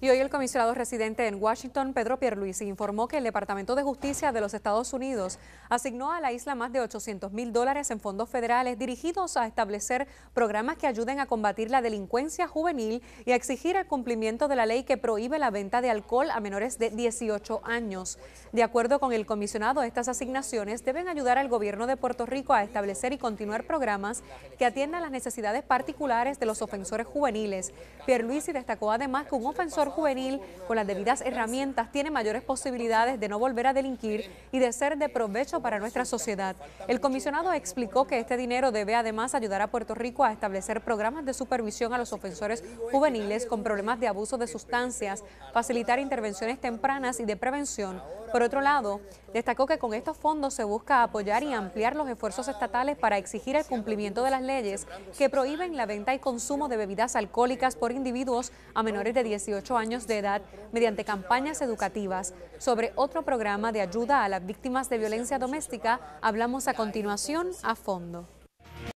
Y hoy el comisionado residente en Washington, Pedro Pierluisi, informó que el Departamento de Justicia de los Estados Unidos asignó a la isla más de 800 mil dólares en fondos federales dirigidos a establecer programas que ayuden a combatir la delincuencia juvenil y a exigir el cumplimiento de la ley que prohíbe la venta de alcohol a menores de 18 años. De acuerdo con el comisionado, estas asignaciones deben ayudar al gobierno de Puerto Rico a establecer y continuar programas que atiendan las necesidades particulares de los ofensores juveniles. Pierluisi destacó además que un ofensor juvenil con las debidas herramientas tiene mayores posibilidades de no volver a delinquir y de ser de provecho para nuestra sociedad. El comisionado explicó que este dinero debe además ayudar a Puerto Rico a establecer programas de supervisión a los ofensores juveniles con problemas de abuso de sustancias, facilitar intervenciones tempranas y de prevención, por otro lado, destacó que con estos fondos se busca apoyar y ampliar los esfuerzos estatales para exigir el cumplimiento de las leyes que prohíben la venta y consumo de bebidas alcohólicas por individuos a menores de 18 años de edad mediante campañas educativas. Sobre otro programa de ayuda a las víctimas de violencia doméstica, hablamos a continuación a fondo.